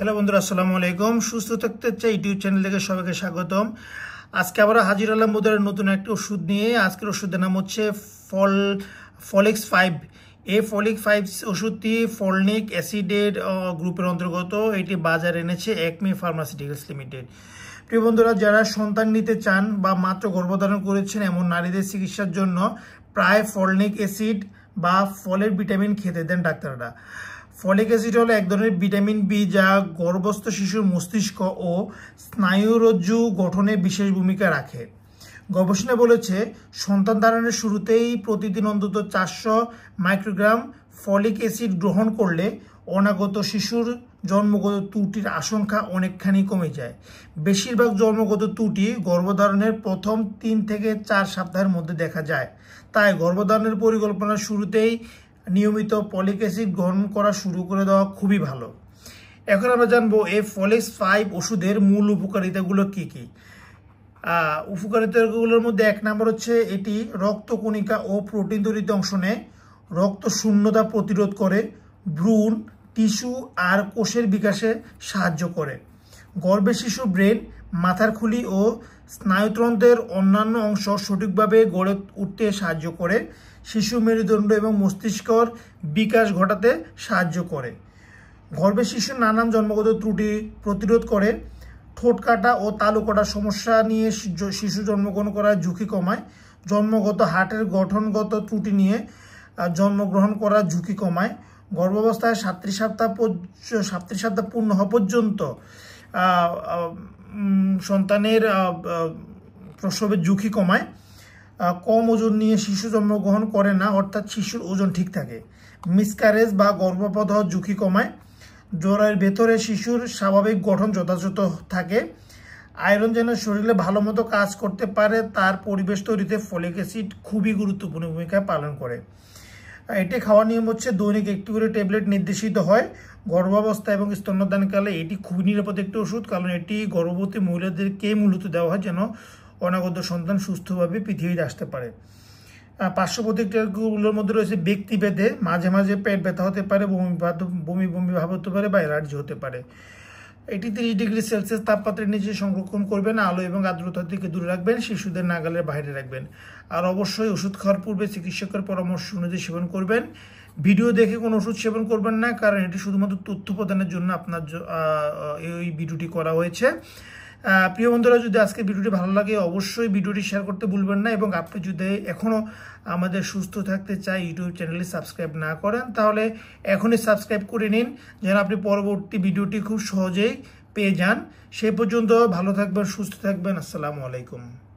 hello বন্ধুরা আসসালামু আলাইকুম সুস্থ থাকতে চাই ইউটিউব চ্যানেল থেকে সবাইকে স্বাগতম আজকে আবারও হাজির আলম বোধারের নতুন একটি ওষুধ নিয়ে আজকের ওষুধের নাম হচ্ছে ফল ফলিক্স ফাইভ এ ফলিক ফাইভ ওষুধটি ফলনিক অ্যাসিডের গ্রুপের অন্তর্গত এটি বাজারে এনেছে একমি ফার্মাসিউটিক্যালস লিমিটেড প্রিয় বন্ধুরা যারা সন্তান নিতে চান বা মাত্র গর্ভধারণ করেছেন এমন নারীদের চিকিৎসার জন্য প্রায় ফলনিক অ্যাসিড বা ফলের ভিটামিন খেতে দেন ডাক্তাররা ফলিক অ্যাসিড হলো এক ধরনের ভিটামিন বি যা গর্ভস্থ শিশুর মস্তিষ্ক ও স্নায়ুরজ্জু গঠনে বিশেষ ভূমিকা রাখে গবেষণা বলেছে সন্তান ধারণের শুরুতেই প্রতিদিন অন্তত চারশো মাইক্রোগ্রাম ফলিক অ্যাসিড গ্রহণ করলে অনাগত শিশুর জন্মগত ত্রুটির আশঙ্কা অনেকখানি কমে যায় বেশিরভাগ জন্মগত ত্রুটি গর্ভধারণের প্রথম তিন থেকে চার সপ্তাহের মধ্যে দেখা যায় তাই গর্ভধারণের পরিকল্পনা শুরুতেই নিয়মিত পলিক অ্যাসিড গ্রহণ করা শুরু করে দেওয়া খুবই ভালো এখন আমরা জানবো এই ফলিক্স ফাইভ ওষুধের মূল উপকারিতাগুলো কি কি উপকারিতাগুলোর মধ্যে এক নম্বর হচ্ছে এটি রক্তকণিকা ও প্রোটিন তৈরিত অংশ নেয় রক্ত শূন্যতা প্রতিরোধ করে ভ্রূণ টিস্যু আর কোষের বিকাশে সাহায্য করে গর্ভের শিশু ব্রেন মাথার খুলি ও স্নায়ুতন্ত্রের অন্যান্য অংশ সঠিকভাবে গড়ে উঠতে সাহায্য করে শিশু মেরুদণ্ড এবং মস্তিষ্কর বিকাশ ঘটাতে সাহায্য করে গর্ভে শিশুর নানান জন্মগত ত্রুটি প্রতিরোধ করে ঠোঁট কাটা ও তালু কাটা সমস্যা নিয়ে শিশু জন্মগ্রহণ করার ঝুঁকি কমায় জন্মগত হার্টের গঠনগত ত্রুটি নিয়ে জন্মগ্রহণ করার ঝুঁকি কমায় গর্ভাবস্থায় সাতত্রিশ সপ্তাহ সাতত্রিশ সপ্তাহ পূর্ণ হওয়া পর্যন্ত সন্তানের প্রসবের ঝুঁকি কমায় কম ওজন নিয়ে শিশু জন্মগ্রহণ করে না অর্থাৎ শিশুর ওজন ঠিক থাকে মিসক্যারেজ বা গর্ভপাত হওয়ার ঝুঁকি কমায় জোড়ার ভেতরে শিশুর স্বাভাবিক গঠন যথাযথ থাকে আয়রন যেন শরীরে ভালো মতো কাজ করতে পারে তার পরিবেশ তৈরিতে ফলিক অ্যাসিড খুবই গুরুত্বপূর্ণ ভূমিকা পালন করে এটি খাওয়ার নিয়ম হচ্ছে দৈনিক একটি করে ট্যাবলেট নির্দেশিত হয় গর্ভাবস্থা এবং স্তন্যদানকালে এটি খুবই নিরাপদ একটি ওষুধ কারণ এটি গর্ভবতী মহিলাদেরকে মূলত দেওয়া হয় যেন অনাগত সন্তান সুস্থভাবে পৃথিবীতে আসতে পারে পার্শ্ব প্রতিক্রিয়াগুলোর মধ্যে রয়েছে ব্যক্তি ভেদে মাঝে মাঝে পেট ব্যথা হতে পারে বমি বমি বমি ভাব হতে পারে বা অ্যালার্জি হতে পারে এটি তিরিশ ডিগ্রি সেলসিয়াস তাপমাত্রার নিচে সংরক্ষণ করবেন আলো এবং আর্দ্রতা থেকে দূরে রাখবেন শিশুদের নাগালের বাইরে রাখবেন আর অবশ্যই ওষুধ খাওয়ার পূর্বে চিকিৎসকের পরামর্শ অনুযায়ী সেবন করবেন ভিডিও দেখে কোনো ওষুধ সেবন করবেন না কারণ এটি শুধুমাত্র তথ্য প্রদানের জন্য আপনার এই ভিডিওটি করা হয়েছে প্রিয় বন্ধুরা যদি আজকে ভিডিওটি ভালো লাগে অবশ্যই ভিডিওটি শেয়ার করতে ভুলবেন না এবং আপনি যদি এখনও আমাদের সুস্থ থাকতে চাই ইউটিউব চ্যানেলে সাবস্ক্রাইব না করেন তাহলে এখনই সাবস্ক্রাইব করে নিন যেন আপনি পরবর্তী ভিডিওটি খুব সহজেই পেয়ে যান সে পর্যন্ত ভালো থাকবেন সুস্থ থাকবেন আসসালামু আলাইকুম